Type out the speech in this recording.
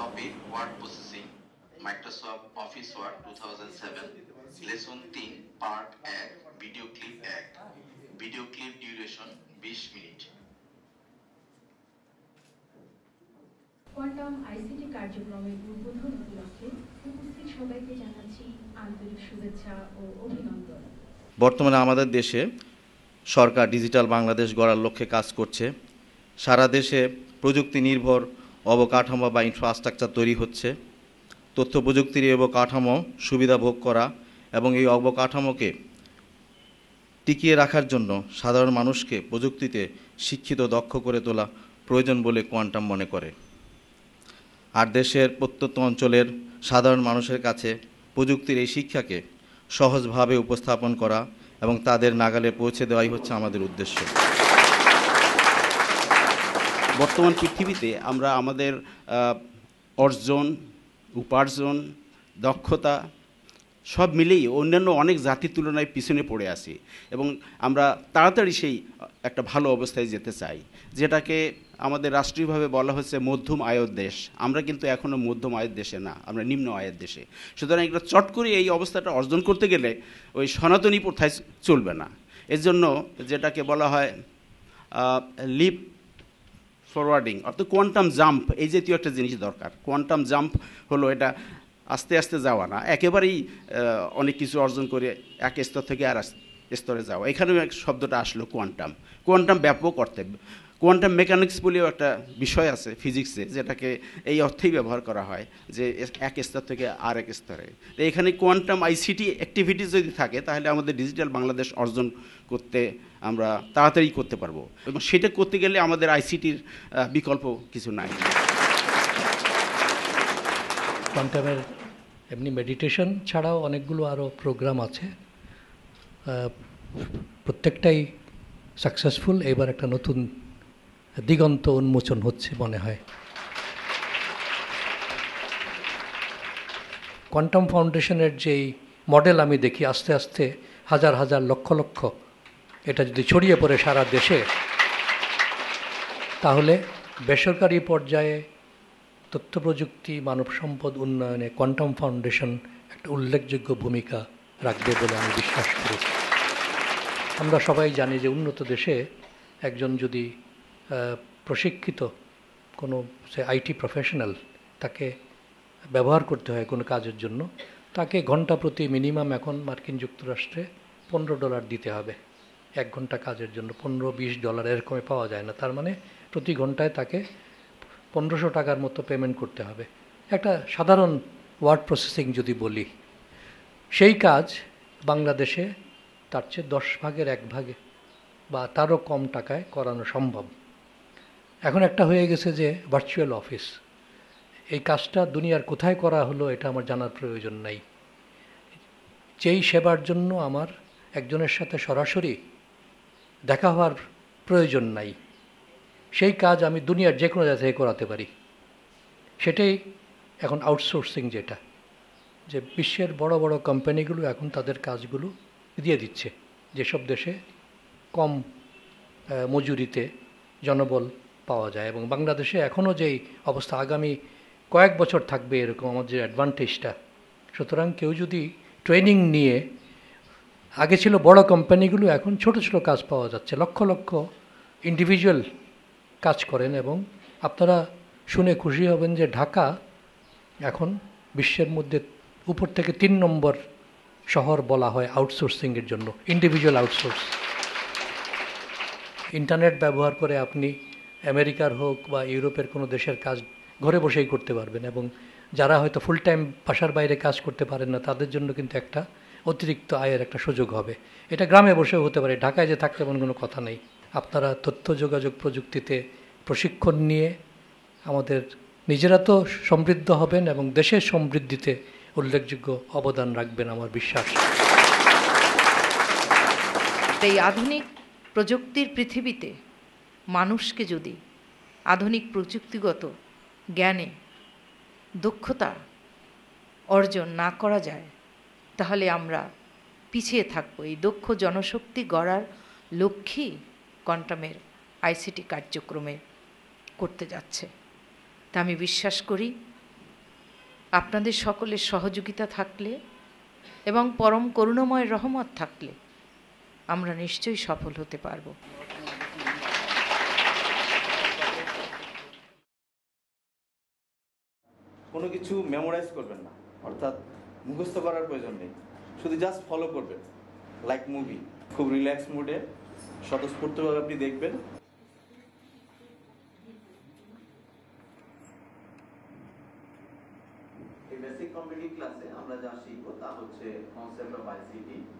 topic word processing Microsoft office word 2007 lesson 3 part 1 video clip 1 video clip duration 20 minute quantum ICT কার্যক্রমের উদ্বোধন উপলক্ষে উপস্থিত সবাইকে জানাচ্ছি আন্তরিক শুভেচ্ছা ও অভিনন্দন বর্তমানে আমাদের দেশে সরকার ডিজিটাল বাংলাদেশ গড়ার লক্ষ্যে কাজ করছে সারা দেশে প্রযুক্তি নির্ভর অবকাঠামো বা ইনফ্রাস্ট্রাকচার তৈরি হচ্ছে তথ্য প্রযুক্তির এই অবকাঠামো সুবিধা ভোগ করা এবং এই অবকাঠামোকে টিকিয়ে রাখার জন্য সাধারণ মানুষকে প্রযুক্তিতে শিক্ষিত দক্ষ করে তোলা প্রয়োজন বলে কোয়ান্টাম মনে করে আর দেশের প্রত্যন্ত অঞ্চলের সাধারণ মানুষের কাছে প্রযুক্তির এই শিক্ষাকে সহজভাবে উপস্থাপন করা এবং তাদের নাগালে পৌঁছে দেওয়াই হচ্ছে আমাদের উদ্দেশ্য বর্তমান পৃথিবীতে আমরা আমাদের অর্জন উপার্জন দক্ষতা সব মিলেই অন্যান্য অনেক জাতির তুলনায় পিছনে পড়ে আসি এবং আমরা তাড়াতাড়ি সেই একটা ভালো অবস্থায় যেতে চাই যেটাকে আমাদের রাষ্ট্রীয়ভাবে বলা হচ্ছে মধ্যম আয়ের দেশ আমরা কিন্তু এখনও মধ্যম আয়ের দেশে না আমরা নিম্ন আয়ের দেশে সুতরাং এগুলো চট করে এই অবস্থাটা অর্জন করতে গেলে ওই সনাতনী প্রথায় চলবে না এর জন্য যেটাকে বলা হয় লিপ ফরওয়ার্ডিং অর্থাৎ কোয়ান্টাম জাম্প এই জাতীয় একটা জিনিস দরকার কোয়ান্টাম জাম্প হলো এটা আস্তে আস্তে যাওয়া না একেবারেই অনেক কিছু অর্জন করে এক স্তর থেকে আর স্তরে যাওয়া এখানেও এক শব্দটা আসলো কোয়ান্টাম কোয়ান্টাম ব্যাপক অর্থে কোয়ান্টাম মেকানিক্স বলেও একটা বিষয় আছে ফিজিক্সে যেটাকে এই অর্থেই ব্যবহার করা হয় যে এক স্তর থেকে আর এক স্তরে এখানে কোয়ান্টাম আইসিটি অ্যাক্টিভিটিস যদি থাকে তাহলে আমাদের ডিজিটাল বাংলাদেশ অর্জন করতে আমরা তাড়াতাড়ি করতে পারবো এবং সেটা করতে গেলে আমাদের আইসিটির বিকল্প কিছু নাই কোয়ান্টামের এমনি মেডিটেশন ছাড়াও অনেকগুলো আরও প্রোগ্রাম আছে প্রত্যেকটাই সাকসেসফুল এবার একটা নতুন দিগন্ত উন্মোচন হচ্ছে মনে হয় কোয়ান্টাম ফাউন্ডেশনের যেই মডেল আমি দেখি আস্তে আস্তে হাজার হাজার লক্ষ লক্ষ এটা যদি ছড়িয়ে পড়ে সারা দেশে তাহলে বেসরকারি পর্যায়ে তথ্য প্রযুক্তি মানব সম্পদ উন্নয়নে কোয়ান্টাম ফাউন্ডেশন একটা উল্লেখযোগ্য ভূমিকা রাখবে বলে আমি বিশ্বাস করি আমরা সবাই জানি যে উন্নত দেশে একজন যদি প্রশিক্ষিত কোনো সে আইটি প্রফেশনাল তাকে ব্যবহার করতে হয় কোনো কাজের জন্য তাকে ঘন্টা প্রতি মিনিমাম এখন মার্কিন যুক্তরাষ্ট্রে পনেরো ডলার দিতে হবে এক ঘন্টা কাজের জন্য পনেরো বিশ ডলার এরকমে পাওয়া যায় না তার মানে প্রতি ঘন্টায় তাকে পনেরোশো টাকার মতো পেমেন্ট করতে হবে একটা সাধারণ ওয়ার্ড প্রসেসিং যদি বলি সেই কাজ বাংলাদেশে তার চেয়ে দশ ভাগের এক ভাগে বা তারও কম টাকায় করানো সম্ভব এখন একটা হয়ে গেছে যে ভার্চুয়াল অফিস এই কাজটা দুনিয়ার কোথায় করা হলো এটা আমার জানার প্রয়োজন নাই যেই সেবার জন্য আমার একজনের সাথে সরাসরি দেখা হওয়ার প্রয়োজন নাই সেই কাজ আমি দুনিয়ার যে কোনো জায়গা থেকে করাতে পারি সেটাই এখন আউটসোর্সিং যেটা যে বিশ্বের বড় বড় কোম্পানিগুলো এখন তাদের কাজগুলো দিয়ে দিচ্ছে যেসব দেশে কম মজুরিতে জনবল পাওয়া যায় এবং বাংলাদেশে এখনও যেই অবস্থা আগামী কয়েক বছর থাকবে এরকম আমাদের অ্যাডভান্টেজটা সুতরাং কেউ যদি ট্রেনিং নিয়ে আগে ছিল বড় কোম্পানিগুলো এখন ছোট ছোট কাজ পাওয়া যাচ্ছে লক্ষ লক্ষ ইন্ডিভিজুয়াল কাজ করেন এবং আপনারা শুনে খুশি হবেন যে ঢাকা এখন বিশ্বের মধ্যে উপর থেকে তিন নম্বর শহর বলা হয় আউটসোর্সিংয়ের জন্য ইন্ডিভিজুয়াল আউটসোর্স ইন্টারনেট ব্যবহার করে আপনি আমেরিকার হোক বা ইউরোপের কোনো দেশের কাজ ঘরে বসেই করতে পারবেন এবং যারা হয়তো ফুল টাইম বাসার বাইরে কাজ করতে পারেন না তাদের জন্য কিন্তু একটা অতিরিক্ত আয়ের একটা সুযোগ হবে এটা গ্রামে বসেও হতে পারে ঢাকায় যে থাকতে এমন কোনো কথা নেই আপনারা তথ্য যোগাযোগ প্রযুক্তিতে প্রশিক্ষণ নিয়ে আমাদের নিজেরা তো সমৃদ্ধ হবেন এবং দেশের সমৃদ্ধিতে উল্লেখযোগ্য অবদান রাখবেন আমার বিশ্বাস এই আধুনিক প্রযুক্তির পৃথিবীতে মানুষকে যদি আধুনিক প্রযুক্তিগত জ্ঞানে দক্ষতা অর্জন না করা যায় তাহলে আমরা পিছিয়ে থাকব এই দক্ষ জনশক্তি গড়ার লক্ষ্যেই কোয়ান্টামের আইসিটি কার্যক্রমে করতে যাচ্ছে তা আমি বিশ্বাস করি আপনাদের সকলের সহযোগিতা থাকলে এবং পরম করুণাময় রহমত থাকলে আমরা নিশ্চয়ই সফল হতে পারবো কোনো কিছু মেমোরাইজ করবেন না অর্থাৎ মুখস্থ করার প্রয়োজন নেই শুধু জাস্ট ফলো করবেন লাইক মুভি খুব রিল্যাক্স মুডে স্বতঃস্ফূর্তভাবে আপনি দেখবেন এই বেসিক কম্পিউটিং ক্লাসে আমরা যা শিখবো তা হচ্ছে কনসেপ্ট অফ আইসিটি